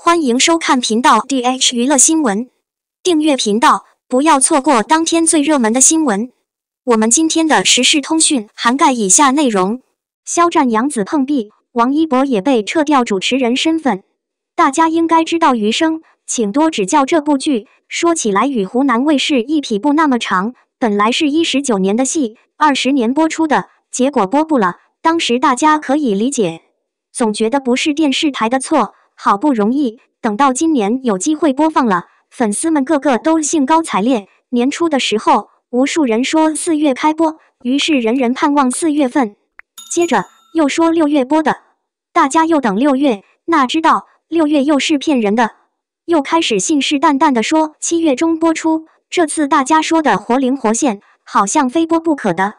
欢迎收看频道 dh 娱乐新闻，订阅频道不要错过当天最热门的新闻。我们今天的时事通讯涵盖以下内容：肖战杨紫碰壁，王一博也被撤掉主持人身份。大家应该知道《余生，请多指教》这部剧，说起来与湖南卫视一匹布那么长，本来是一十九年的戏，二十年播出的，结果播不了，当时大家可以理解，总觉得不是电视台的错。好不容易等到今年有机会播放了，粉丝们个个都兴高采烈。年初的时候，无数人说四月开播，于是人人盼望四月份。接着又说六月播的，大家又等六月。哪知道六月又是骗人的，又开始信誓旦旦的说七月中播出。这次大家说的活灵活现，好像非播不可的。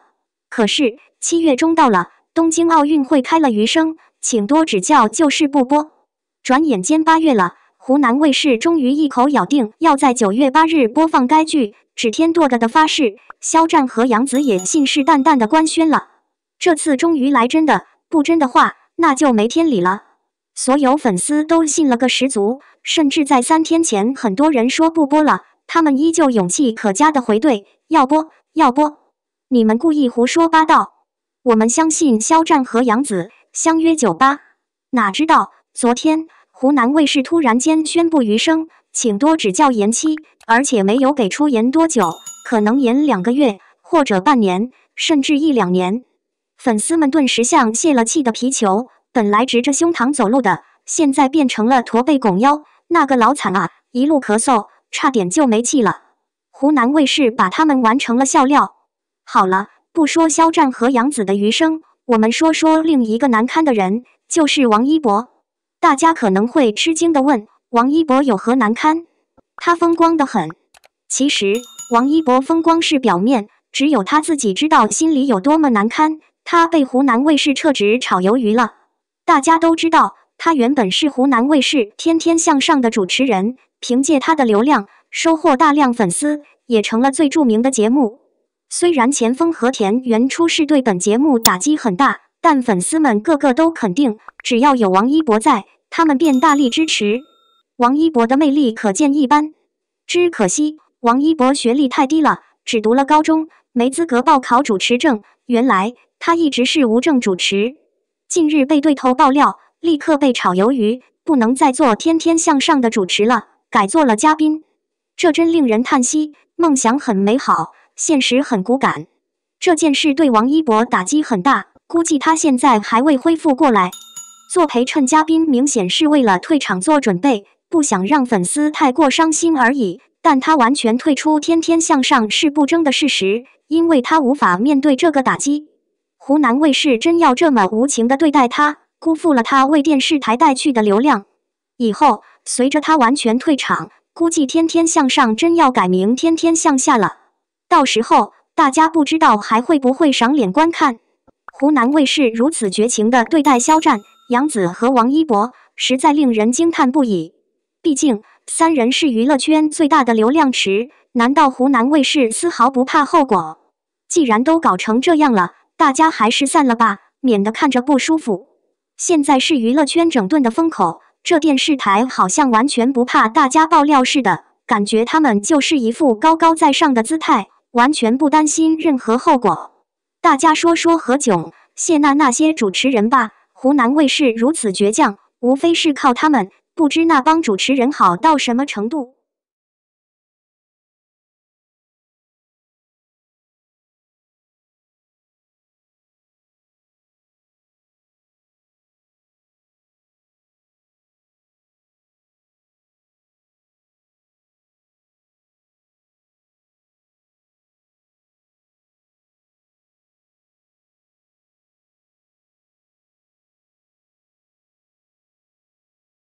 可是七月中到了，东京奥运会开了，余生请多指教，就是不播。转眼间八月了，湖南卫视终于一口咬定要在九月八日播放该剧，指天剁地的发誓。肖战和杨紫也信誓旦旦的官宣了，这次终于来真的。不真的话，那就没天理了。所有粉丝都信了个十足，甚至在三天前，很多人说不播了，他们依旧勇气可嘉的回怼：要播，要播！你们故意胡说八道，我们相信肖战和杨紫相约九八。哪知道昨天。湖南卫视突然间宣布《余生，请多指教》延期，而且没有给出延多久，可能延两个月或者半年，甚至一两年。粉丝们顿时像泄了气的皮球，本来直着胸膛走路的，现在变成了驼背拱腰，那个老惨啊！一路咳嗽，差点就没气了。湖南卫视把他们玩成了笑料。好了，不说肖战和杨紫的《余生》，我们说说另一个难堪的人，就是王一博。大家可能会吃惊地问：王一博有何难堪？他风光得很。其实，王一博风光是表面，只有他自己知道心里有多么难堪。他被湖南卫视撤职，炒鱿鱼了。大家都知道，他原本是湖南卫视《天天向上》的主持人，凭借他的流量，收获大量粉丝，也成了最著名的节目。虽然前锋和田原初是对本节目打击很大。但粉丝们个个都肯定，只要有王一博在，他们便大力支持。王一博的魅力可见一斑。只可惜，王一博学历太低了，只读了高中，没资格报考主持证。原来他一直是无证主持。近日被对头爆料，立刻被炒鱿鱼，不能再做《天天向上》的主持了，改做了嘉宾。这真令人叹息。梦想很美好，现实很骨感。这件事对王一博打击很大。估计他现在还未恢复过来。做陪衬嘉宾明显是为了退场做准备，不想让粉丝太过伤心而已。但他完全退出《天天向上》是不争的事实，因为他无法面对这个打击。湖南卫视真要这么无情的对待他，辜负了他为电视台带去的流量。以后随着他完全退场，估计《天天向上》真要改名《天天向下》了。到时候大家不知道还会不会赏脸观看。湖南卫视如此绝情地对待肖战、杨紫和王一博，实在令人惊叹不已。毕竟三人是娱乐圈最大的流量池，难道湖南卫视丝毫不怕后果？既然都搞成这样了，大家还是散了吧，免得看着不舒服。现在是娱乐圈整顿的风口，这电视台好像完全不怕大家爆料似的，感觉他们就是一副高高在上的姿态，完全不担心任何后果。大家说说何炅、谢娜那些主持人吧。湖南卫视如此倔强，无非是靠他们。不知那帮主持人好到什么程度。